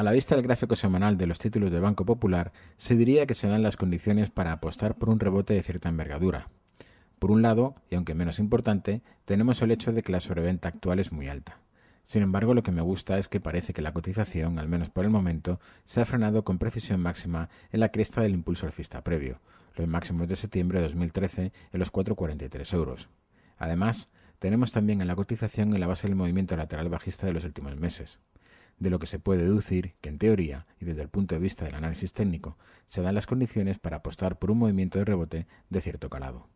A la vista del gráfico semanal de los títulos de Banco Popular, se diría que se dan las condiciones para apostar por un rebote de cierta envergadura. Por un lado, y aunque menos importante, tenemos el hecho de que la sobreventa actual es muy alta. Sin embargo, lo que me gusta es que parece que la cotización, al menos por el momento, se ha frenado con precisión máxima en la cresta del impulso alcista previo, los máximos de septiembre de 2013 en los 4,43 euros. Además, tenemos también en la cotización en la base del movimiento lateral bajista de los últimos meses de lo que se puede deducir que en teoría y desde el punto de vista del análisis técnico se dan las condiciones para apostar por un movimiento de rebote de cierto calado.